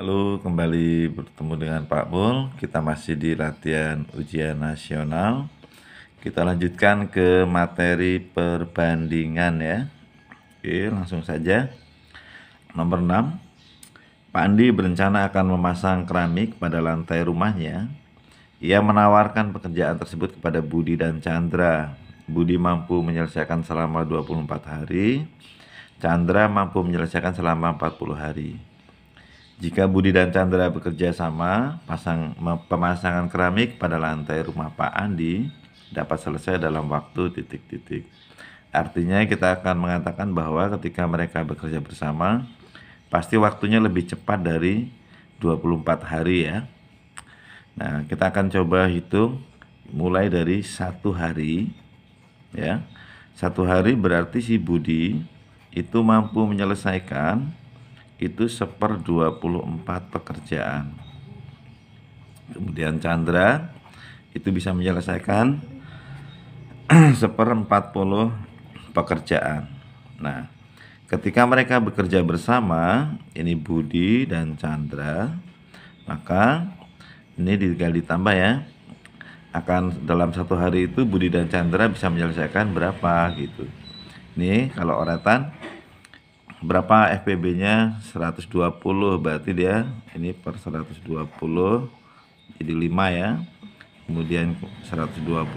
Halo, kembali bertemu dengan Pak Bol. kita masih di latihan ujian nasional. Kita lanjutkan ke materi perbandingan ya. Oke, langsung saja. Nomor 6. Pak Andi berencana akan memasang keramik pada lantai rumahnya. Ia menawarkan pekerjaan tersebut kepada Budi dan Chandra. Budi mampu menyelesaikan selama 24 hari. Chandra mampu menyelesaikan selama 40 hari. Jika Budi dan Chandra bekerja sama, pasang, pemasangan keramik pada lantai rumah Pak Andi dapat selesai dalam waktu titik-titik. Artinya kita akan mengatakan bahwa ketika mereka bekerja bersama, pasti waktunya lebih cepat dari 24 hari ya. Nah, kita akan coba hitung mulai dari satu hari ya. Satu hari berarti si Budi itu mampu menyelesaikan itu seper 24 pekerjaan kemudian Chandra itu bisa menyelesaikan seper 40 pekerjaan nah ketika mereka bekerja bersama ini Budi dan Chandra maka ini tinggal ditambah ya akan dalam satu hari itu Budi dan Chandra bisa menyelesaikan berapa gitu ini kalau oratan berapa FPB-nya 120 berarti dia ini per 120 jadi 5 ya kemudian 120 3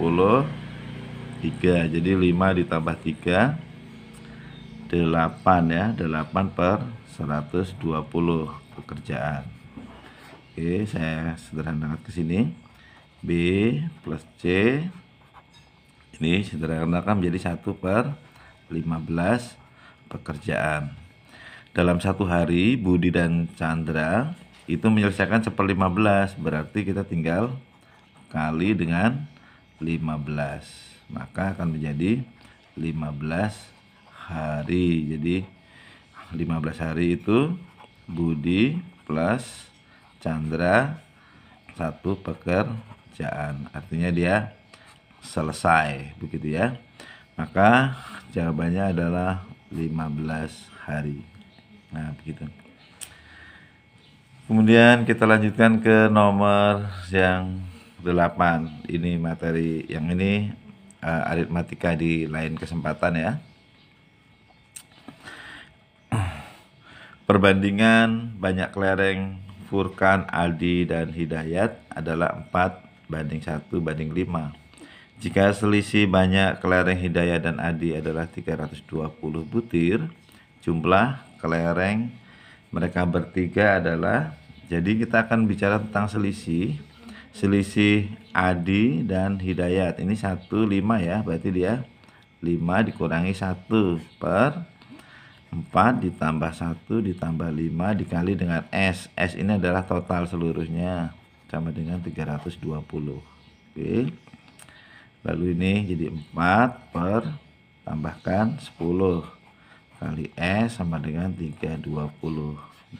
jadi 5 ditambah 3 8 ya 8 per 120 pekerjaan oke saya sederhanakan ke sini B plus C ini sederhanakan menjadi 1 per 15 pekerjaan. Dalam satu hari, Budi dan Chandra itu menyelesaikan seperlima belas, berarti kita tinggal kali dengan 15. Maka akan menjadi 15 hari. Jadi 15 hari itu Budi plus Chandra satu pekerjaan. Artinya dia selesai begitu ya. Maka jawabannya adalah 15 hari. Nah, begitu. Kemudian kita lanjutkan ke nomor yang 8. Ini materi yang ini uh, aritmatika di lain kesempatan ya. Perbandingan banyak kelereng Furkan, Aldi, dan Hidayat adalah 4 banding 1 banding 5. Jika selisih banyak kelereng Hidayah dan Adi adalah 320 butir, jumlah kelereng mereka bertiga adalah jadi kita akan bicara tentang selisih selisih Adi dan Hidayat. Ini 1 5 ya, berarti dia 5 dikurangi 1 per 4 ditambah 1 ditambah 5 dikali dengan S. S ini adalah total seluruhnya sama dengan 320. Oke. Lalu ini jadi 4 per tambahkan 10 kali S sama dengan 320.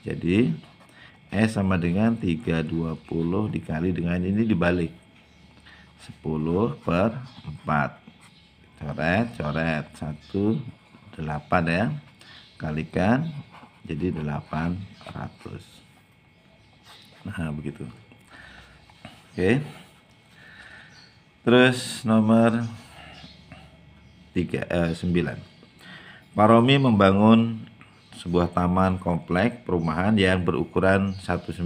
Jadi S sama dengan 320 dikali dengan ini dibalik. 10 per 4. Coret, coret. 1, 8 ya. Kalikan jadi 800. Nah, begitu. Oke. Okay. Terus nomor 3 eh, 9. Paromi membangun sebuah taman kompleks perumahan yang berukuran 195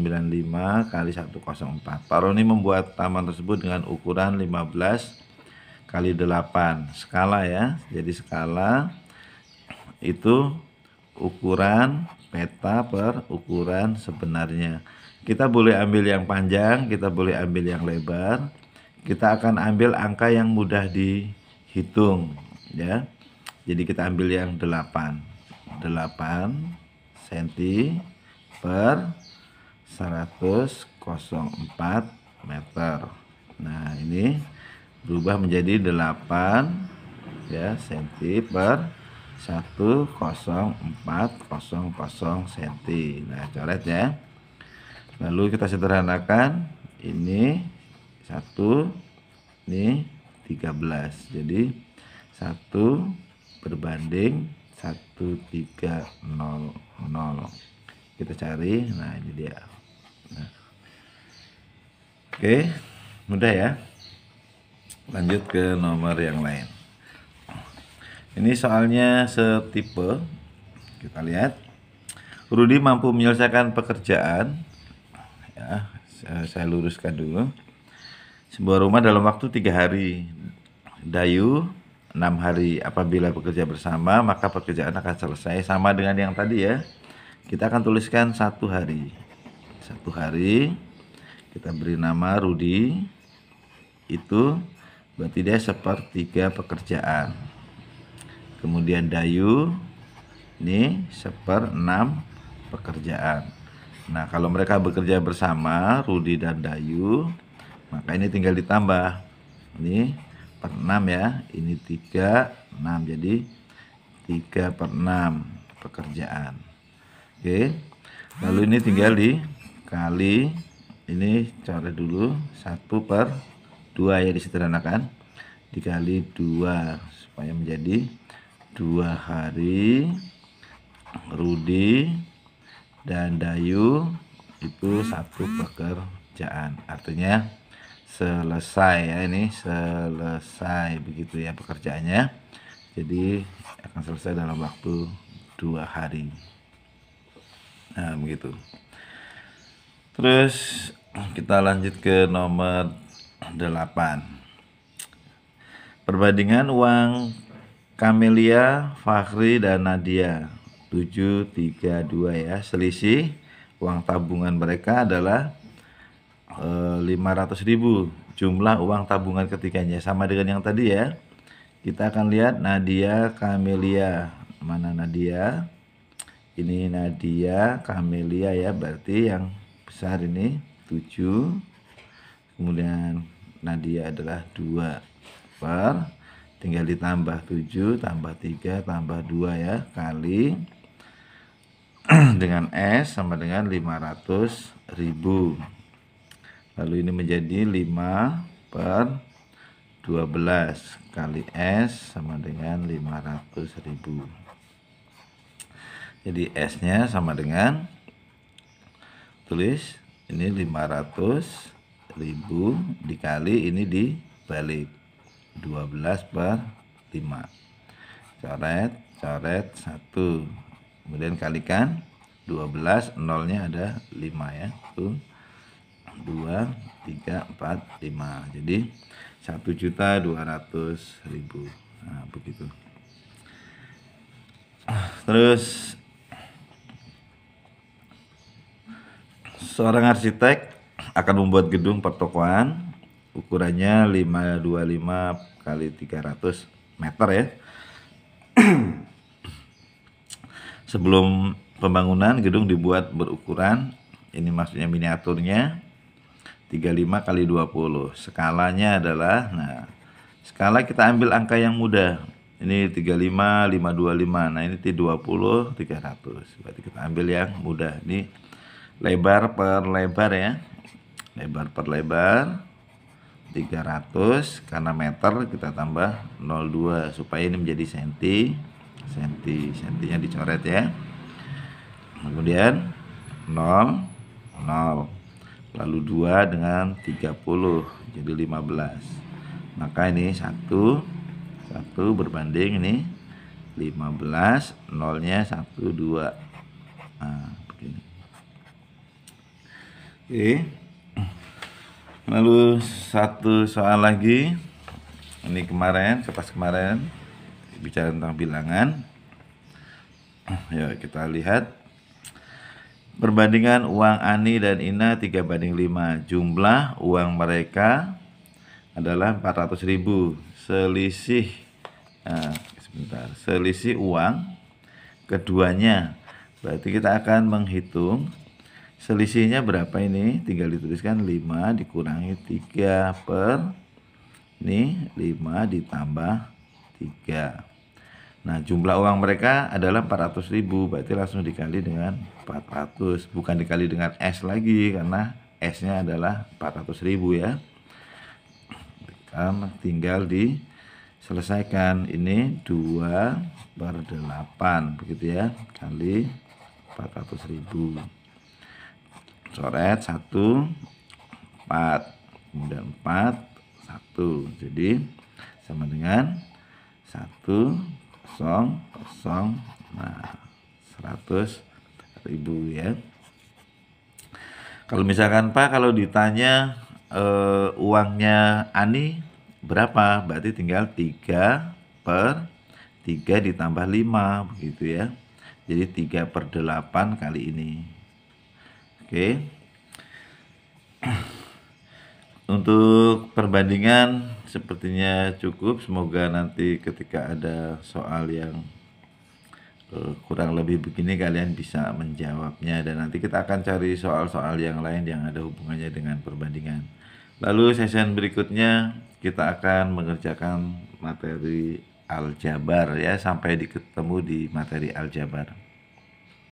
kali 104. Paromi membuat taman tersebut dengan ukuran 15 kali 8 skala ya. Jadi skala itu ukuran peta per ukuran sebenarnya. Kita boleh ambil yang panjang, kita boleh ambil yang lebar kita akan ambil angka yang mudah dihitung ya. Jadi kita ambil yang 8. 8 cm per 104 meter. Nah, ini berubah menjadi 8 ya cm per 10400 cm. Nah, coret ya. Lalu kita sederhanakan ini 1 ini 13 jadi 1 berbanding 1300 kita cari nah ini dia nah. oke mudah ya lanjut ke nomor yang lain ini soalnya setipe kita lihat Rudi mampu menyelesaikan pekerjaan ya saya luruskan dulu sebuah rumah dalam waktu tiga hari. Dayu enam hari. Apabila bekerja bersama, maka pekerjaan akan selesai sama dengan yang tadi ya. Kita akan tuliskan satu hari. Satu hari kita beri nama Rudi. Itu berarti dia sepertiga pekerjaan. Kemudian Dayu ini seper enam pekerjaan. Nah, kalau mereka bekerja bersama, Rudi dan Dayu, maka ini tinggal ditambah ini 4 6 ya ini 3 6 jadi 3 per 6 pekerjaan oke lalu ini tinggal dikali ini coret dulu 1 per 2 ya disederhanakan dikali 2 supaya menjadi 2 hari Rudi dan Dayu itu satu pekerjaan artinya selesai ya ini selesai begitu ya pekerjaannya jadi akan selesai dalam waktu dua hari nah begitu terus kita lanjut ke nomor 8 perbandingan uang Kamelia Fahri dan Nadia 732 ya selisih uang tabungan mereka adalah 500 eh, ribu jumlah uang tabungan ketiganya sama dengan yang tadi ya kita akan lihat Nadia Kamelia mana Nadia ini Nadia Kamelia ya berarti yang besar ini 7 kemudian Nadia adalah 2 per tinggal ditambah 7 tambah 3 tambah 2 ya kali dengan S sama dengan 500 ribu Lalu ini menjadi 5 per 12 kali S sama dengan 500 ribu. Jadi S-nya sama dengan tulis ini 500 ribu dikali ini dibalik 12 per 5 coret coret 1 kemudian kalikan 12 nolnya ada 5 ya tuh 2, 3, 4, 5. Jadi 1 juta 200 ribu. Nah, begitu. Ah, terus seorang arsitek akan membuat gedung pertokoan ukurannya 525 kali 300 meter ya. Sebelum pembangunan gedung dibuat berukuran ini maksudnya miniaturnya 35 kali 20. Skalanya adalah nah skala kita ambil angka yang mudah. Ini 35, 525. Nah, ini 20, 300. Berarti kita ambil yang mudah. Ini lebar per lebar ya. Lebar per lebar 300 karena meter kita tambah 02 supaya ini menjadi senti. Senti, sentinya dicoret ya. Kemudian 0 0 lalu 2 dengan 30 jadi 15 maka ini 1 1 berbanding ini 15 nolnya 1 2 nah begini oke lalu satu soal lagi ini kemarin kertas kemarin bicara tentang bilangan ya kita lihat Perbandingan uang Ani dan Ina 3 banding 5. Jumlah uang mereka adalah 400 ribu. Selisih nah, sebentar. Selisih uang keduanya. Berarti kita akan menghitung selisihnya berapa ini? Tinggal dituliskan 5 dikurangi 3 per ini 5 ditambah 3. Nah jumlah uang mereka adalah 400 ribu berarti langsung dikali dengan 400 bukan dikali dengan S lagi karena S nya adalah 400 ribu ya kan tinggal diselesaikan ini 2 per 8 begitu ya kali 400 ribu coret 1 4 kemudian 4 1 jadi sama dengan 1 kosong kosong nah 100 ribu ya kalau misalkan Pak kalau ditanya eh, uangnya Ani berapa berarti tinggal 3 per 3 ditambah 5 begitu ya jadi 3 per 8 kali ini oke okay. untuk perbandingan sepertinya cukup. Semoga nanti ketika ada soal yang eh, kurang lebih begini kalian bisa menjawabnya dan nanti kita akan cari soal-soal yang lain yang ada hubungannya dengan perbandingan. Lalu session berikutnya kita akan mengerjakan materi aljabar ya sampai diketemu di materi aljabar.